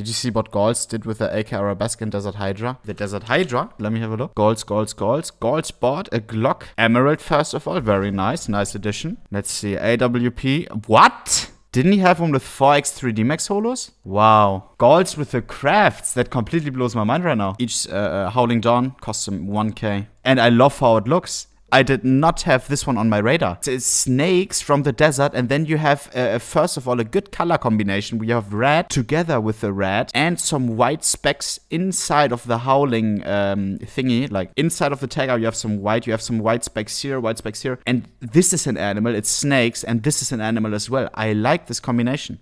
Did you see what Gauls did with the AK Arabesque and Desert Hydra? The Desert Hydra, let me have a look. Gauls, Gauls, Gauls. Gauls bought a Glock Emerald, first of all. Very nice, nice addition. Let's see, AWP. What? Didn't he have one with 4x3D Max Holos? Wow. Golds with the crafts. That completely blows my mind right now. Each uh, uh, Howling Dawn costs him 1k. And I love how it looks. I did not have this one on my radar. It's snakes from the desert, and then you have, uh, uh, first of all, a good color combination. We have red together with the red and some white specks inside of the howling um, thingy. Like inside of the tagger, you have some white, you have some white specks here, white specks here. And this is an animal, it's snakes, and this is an animal as well. I like this combination.